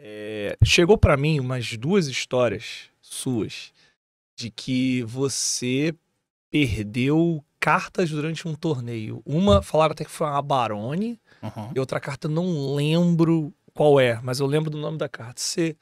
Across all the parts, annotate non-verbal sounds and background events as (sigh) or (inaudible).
É, chegou para mim umas duas histórias suas de que você perdeu cartas durante um torneio. Uma falaram até que foi uma Barone uhum. e outra carta não lembro qual é, mas eu lembro do nome da carta. Você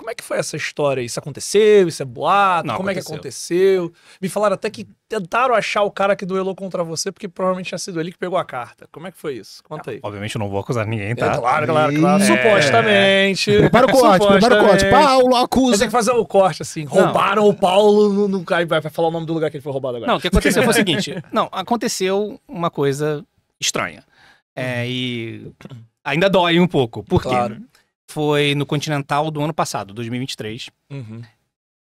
como é que foi essa história? Isso aconteceu? Isso é boato? Não, Como aconteceu. é que aconteceu? Me falaram até que tentaram achar o cara que duelou contra você, porque provavelmente tinha sido ele que pegou a carta. Como é que foi isso? Conta ah, aí. Obviamente eu não vou acusar ninguém, tá? É, claro, claro, claro. É. Supostamente. Prepara o corte, prepara o corte. Paulo acusa. Tem que fazer o um corte, assim. Não. Roubaram o Paulo, não cai, vai falar o nome do lugar que ele foi roubado agora. Não, o que aconteceu foi o seguinte. (laughs) Não, aconteceu uma coisa estranha. É, e ainda dói um pouco. Por quê? foi no Continental do ano passado, 2023. Uhum.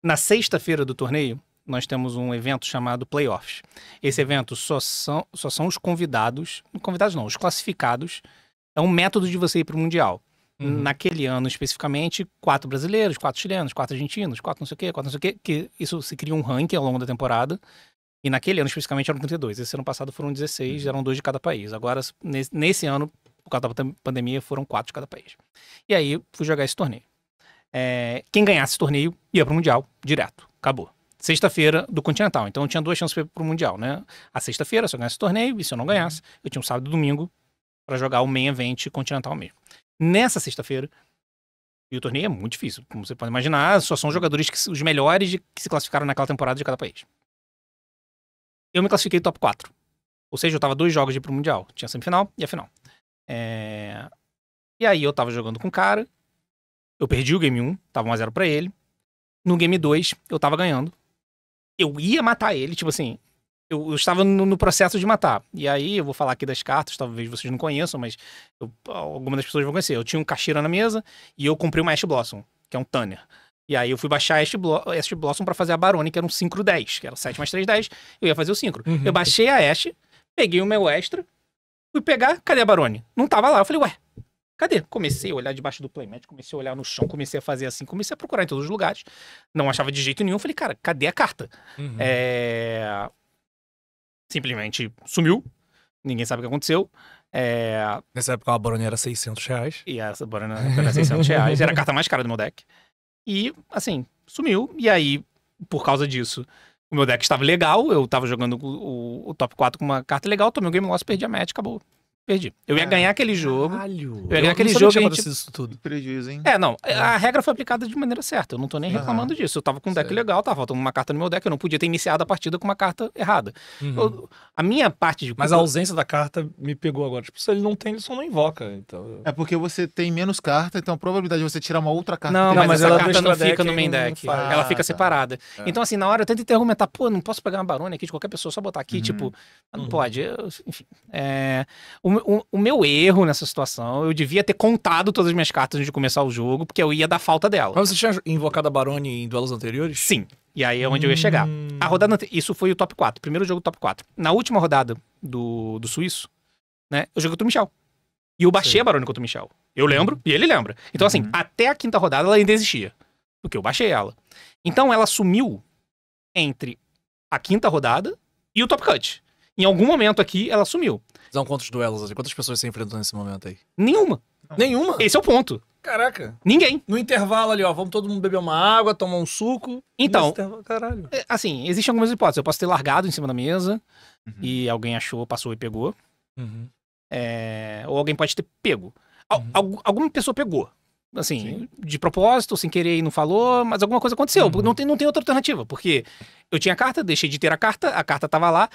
Na sexta-feira do torneio, nós temos um evento chamado Playoffs. Esse evento só são, só são os convidados, convidados não, os classificados. É um método de você ir para o Mundial. Uhum. Naquele ano, especificamente, quatro brasileiros, quatro chilenos, quatro argentinos, quatro não sei o quê, quatro não sei o quê, que isso se cria um ranking ao longo da temporada. E naquele ano, especificamente, eram 32. Esse ano passado foram 16, uhum. eram dois de cada país. Agora, nesse ano, por causa da pandemia, foram quatro de cada país. E aí fui jogar esse torneio. É, quem ganhasse esse torneio ia para o Mundial direto. Acabou. Sexta-feira do Continental. Então eu tinha duas chances para o Mundial, né? A sexta-feira, se eu ganhasse o torneio, e se eu não ganhasse, uhum. eu tinha um sábado e domingo para jogar o main event continental mesmo. Nessa sexta-feira, e o torneio é muito difícil, como você pode imaginar, só são jogadores que, os melhores que se classificaram naquela temporada de cada país. Eu me classifiquei top 4. Ou seja, eu tava dois jogos de ir pro Mundial. Tinha a semifinal e a final. É... E aí eu tava jogando com o cara, eu perdi o game 1, tava 1x0 pra ele. No game 2, eu tava ganhando. Eu ia matar ele, tipo assim, eu, eu estava no, no, processo de matar. E aí eu vou falar aqui das cartas, talvez vocês não conheçam, mas algumas das pessoas vão conhecer. Eu tinha um Kashira na mesa e eu comprei uma Ash Blossom, que é um Tanner. E aí eu fui baixar Ash, Blo Ash Blossom para fazer a Barone, que era um 5 10, que era 7 mais 3, 10. Eu ia fazer o 5. Uhum. Eu baixei a Ash, peguei o meu extra, Fui pegar, cadê a Barone? Não tava lá. Eu falei, ué, cadê? Comecei a olhar debaixo do playmat, comecei a olhar no chão, comecei a fazer assim, comecei a procurar em todos os lugares. Não achava de jeito nenhum. Falei, cara, cadê a carta? Uhum. É... Simplesmente sumiu. Ninguém sabe o que aconteceu. É... Nessa época a Barone era 600 reais. E essa Barone era 600 reais. Era a carta mais cara do meu deck. E, assim, sumiu. E aí, por causa disso, o meu deck estava legal, eu estava jogando o, o, top 4 com uma carta legal, tomei o game loss, perdi a match, acabou. Perdi. Eu ia ganhar aquele jogo. Caralho. Eu ia ganhar aquele jogo. Tinha gente... isso tudo. Prejuízo, hein? É, não. É. A regra foi aplicada de maneira certa. Eu não tô nem reclamando uhum. disso. Eu tava com um deck certo. legal, tava faltando uma carta no meu deck. Eu não podia ter iniciado a partida com uma carta errada. Uhum. Eu... A minha parte de. Mas a ausência da carta me pegou agora. Tipo, se ele não tem, ele só não invoca. Então... É porque você tem menos carta, então a probabilidade de você tirar uma outra carta. Não, não mas essa carta não fica no main deck. Faz... Ela fica ah, tá. separada. É. Então, assim, na hora eu tentei argumentar, pô, não posso pegar uma barone aqui de qualquer pessoa, só botar aqui. Uhum. Tipo, ah, não pode. Eu... enfim. É. O o, meu erro nessa situação, eu devia ter contado todas as minhas cartas antes de começar o jogo, porque eu ia dar falta dela. Mas você tinha invocado a Barone em duelos anteriores? Sim. E aí é onde hum... eu ia chegar. Hum. A rodada. Isso foi o top 4, primeiro jogo top 4. Na última rodada do, do Suíço, né? Eu joguei contra o Michel. E eu baixei Sei. a Barone contra o Michel. Eu lembro uhum. e ele lembra. Então, assim, uhum. até a quinta rodada ela ainda existia. Porque eu baixei ela. Então ela sumiu entre a quinta rodada e o Top Cut. Em algum momento aqui, ela sumiu. São é quantos duelos? Assim. Quantas pessoas você enfrentou nesse momento aí? Nenhuma. Não. Nenhuma? Esse é o ponto. Caraca. Ninguém. No intervalo ali, ó, vamos todo mundo beber uma água, tomar um suco. Então, caralho. É, assim, existem algumas hipóteses. Eu posso ter largado em cima da mesa uhum. e alguém achou, passou e pegou. Uhum. É... Ou alguém pode ter pego. Uhum. alguma pessoa pegou. Assim, Sim. de propósito, sem querer e não falou, mas alguma coisa aconteceu. Uhum. Não, tem, não tem outra alternativa, porque eu tinha a carta, deixei de ter a carta, a carta tava lá,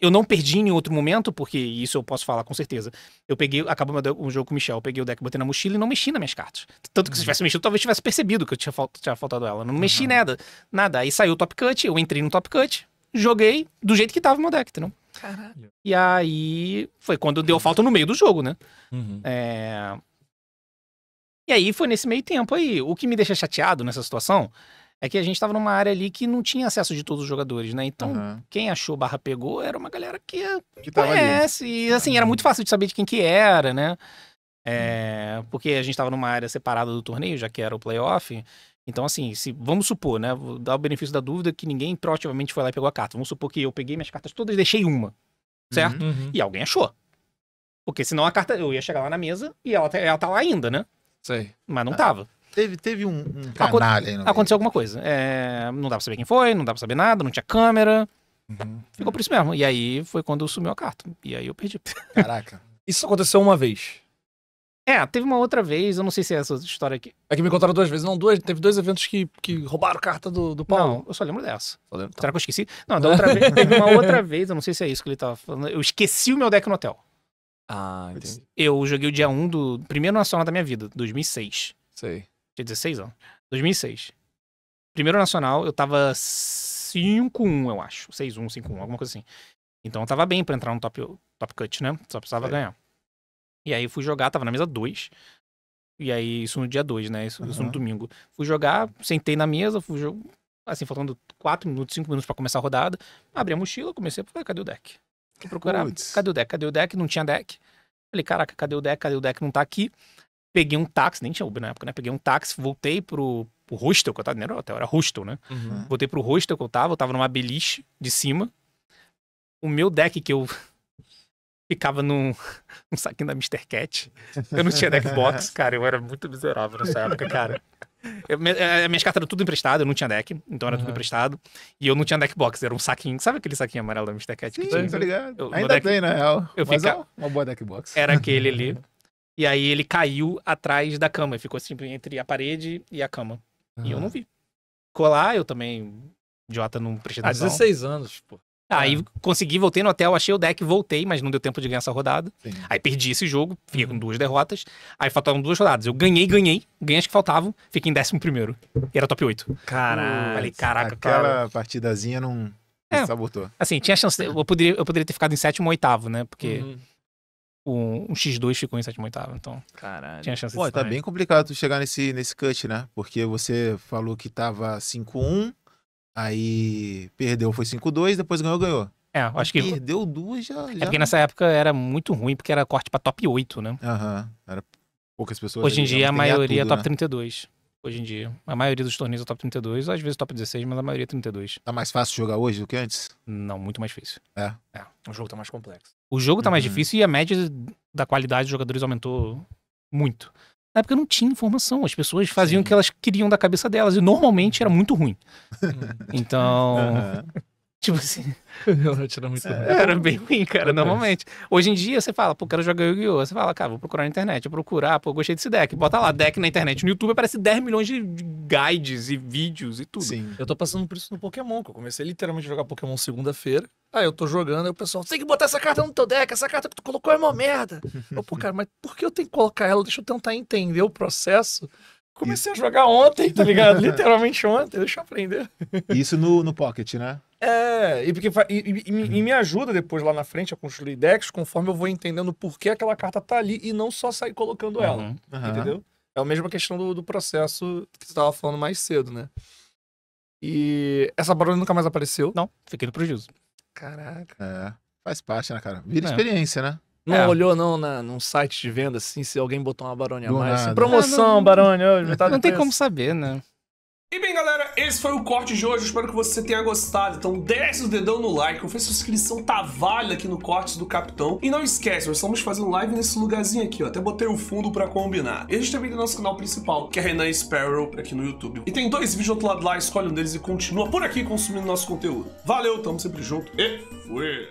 eu não perdi em outro momento, porque isso eu posso falar com certeza. Eu peguei, acabou um jogo com o Michel, eu peguei o deck, botei na mochila e não mexi nas minhas cartas. Tanto que se uhum. tivesse mexido, talvez tivesse percebido que eu tinha, fal tinha faltado ela. não mexi uhum. nada, nada. Aí saiu o top cut, eu entrei no top cut, joguei do jeito que tava o meu deck, entendeu? Caralho. E aí foi quando deu falta no meio do jogo, né? Uhum. É... E aí foi nesse meio tempo aí. O que me deixa chateado nessa situação é que a gente tava numa área ali que não tinha acesso de todos os jogadores, né? Então, uhum. quem achou barra pegou era uma galera que, eh, que conhece. Ali. E assim, era muito fácil de saber de quem que era, né? É, uhum. porque a gente estava numa área separada do torneio, já que era o playoff. Então, assim, se vamos supor, né? Vou dar o benefício da dúvida que ninguém proativamente foi lá e pegou a carta. Vamos supor que eu peguei minhas cartas todas e deixei uma, certo? Uhum. uhum. E alguém achou. Porque senão a carta, eu ia chegar lá na mesa e ela, tá, ela tá lá ainda, né? Sei. Mas não é. tava. Teve, teve um, um canalha aí no Aconteceu alguma coisa. É, não dá pra saber quem foi, não dá pra saber nada, não tinha câmera. Uhum. Ficou por isso mesmo. E aí foi quando sumiu a carta. E aí eu perdi. Caraca. (laughs) Isso aconteceu uma vez. É, teve uma outra vez, eu não sei se é essa história aqui. É que me contaram duas vezes. Não, duas, teve dois eventos que, que roubaram carta do, do Paulo. Não, eu só lembro dessa. Só lembro, tá. Será que eu esqueci? Não, da outra vez, teve uma outra vez, eu não sei se é isso que ele tava falando. Eu esqueci o meu deck no hotel. Ah, entendi. Eu joguei o dia 1 do primeiro nacional da minha vida, 2006. Sei. Tinha 16 anos. 2006. Primeiro nacional, eu tava 5-1, eu acho. 6-1, 5-1, alguma coisa assim. Então eu tava bem pra entrar no top, top cut, né? Só precisava é. ganhar. E aí fui jogar, tava na mesa 2. E aí, isso no dia 2, né? Isso, uhum. isso, no domingo. Fui jogar, sentei na mesa, fui jogar. Assim, faltando 4 minutos, 5 minutos pra começar a rodada. Abri a mochila, comecei a cadê o deck? Fui procurar, Puts. cadê o deck? Cadê o deck? Não tinha deck. Falei, caraca, cadê o deck? Cadê o deck? Não tá aqui peguei um táxi, nem tinha Uber na época, né? Peguei um táxi, voltei pro, pro hostel que eu tava, não era hotel, era hostel, né? Uhum. uhum. Voltei pro hostel que eu tava, eu tava numa beliche de cima. O meu deck que eu (laughs) ficava num, (laughs) num saquinho da Mr. Cat. Eu não tinha deck box, (laughs) cara, eu era muito miserável nessa época, cara. Eu, eh, eh, minhas cartas eram tudo emprestado, eu não tinha deck, então era uhum. tudo emprestado. E eu não tinha deck box, era um saquinho. Sabe aquele saquinho amarelo da Mr. Cat Sim, que tinha? Tá ligado. Eu, Ainda deck, tem, na real. Eu Mas é fica... é uma boa deck box. Era aquele ali. E aí ele caiu atrás da cama, ficou assim entre a parede e a cama. E eu não ah. vi. Ficou lá, eu também, idiota, não prestei ah, atenção. Há 16 anos, pô. Ah, aí é. consegui, voltei no hotel, achei o deck, voltei, mas não deu tempo de ganhar essa rodada. Sim. Aí perdi esse jogo, fiquei com uhum. duas derrotas. Aí faltavam duas rodadas. Eu ganhei, ganhei, ganhei as que faltavam, fiquei em décimo primeiro. E era top 8. Caraca. Falei, caraca, Aquela cara. partidazinha não é, sabotou. Assim, tinha chance. Eu poderia, eu poderia ter ficado em sétimo ou oitavo, né? Porque. Uhum um, um X2 ficou em sétimo oitavo, então. Caralho. Tinha chance de Pô, tá bem complicado tu chegar nesse, nesse cut, né? Porque você falou que tava 5-1, aí perdeu, foi 5-2, depois ganhou, ganhou. É, eu acho que. Perdeu duas já. É já... porque nessa época era muito ruim, porque era corte pra top 8, né? Aham. Uhum. Era poucas pessoas. Hoje em dia a maioria é tudo, é top né? 32 hoje em dia. A maioria dos torneios é top 32, às vezes top 16, mas a maioria é 32. Tá mais fácil jogar hoje do que antes? Não, muito mais difícil. É? É, o jogo tá mais complexo. O jogo tá uhum. mais difícil e a média da qualidade dos jogadores aumentou muito. Na é época não tinha informação, as pessoas faziam Sim. o que elas queriam da cabeça delas e normalmente era muito ruim. Uhum. então... Uhum. Tipo assim. Era, (laughs) muito é, era bem ruim, cara, normalmente. Hoje em dia você fala, pô, quero jogar Yu-Gi-Oh! Você fala, cara, vou procurar na internet, vou procurar, pô, gostei desse deck. Bota lá, deck na internet. No YouTube aparece 10 milhões de guides e vídeos e tudo. Sim. Eu tô passando por isso no Pokémon, que eu comecei literalmente a jogar Pokémon segunda-feira. Aí eu tô jogando, aí o pessoal, tem que botar essa carta no teu deck, essa carta que tu colocou é uma merda. eu, pô, cara, mas por que eu tenho que colocar ela? Deixa eu tentar entender o processo. Comecei isso. a jogar ontem, tá ligado? (laughs) literalmente ontem, deixa eu aprender. Isso no, no Pocket, né? É, e, porque, e, e, e, me ajuda depois lá na frente a construir decks conforme eu vou entendendo por que aquela carta tá ali e não só sair colocando ela. Uhum, uhum. Entendeu? É a mesma questão do, do processo que você tava falando mais cedo, né? E essa barulho nunca mais apareceu. Não, fiquei no prejuízo. Caraca. É, faz parte, né, cara? Vira é. experiência, né? Não é. olhou, não, na, num site de venda, assim, se alguém botou uma barônia a mais. Assim, promoção, barone ah, Não, (laughs) não, não tem como saber, né? E bem, galera, esse foi o corte de hoje. Espero que você tenha gostado. Então desce o dedão no like, confere se a inscrição tá válida aqui no corte do Capitão. E não esquece, nós estamos fazendo live nesse lugarzinho aqui, ó. Até botei o fundo pra combinar. E a gente também tem nosso canal principal, que é Renan Sparrow, aqui no YouTube. E tem dois vídeos do outro lado lá, escolhe um deles e continua por aqui consumindo nosso conteúdo. Valeu, tamo sempre junto e fui!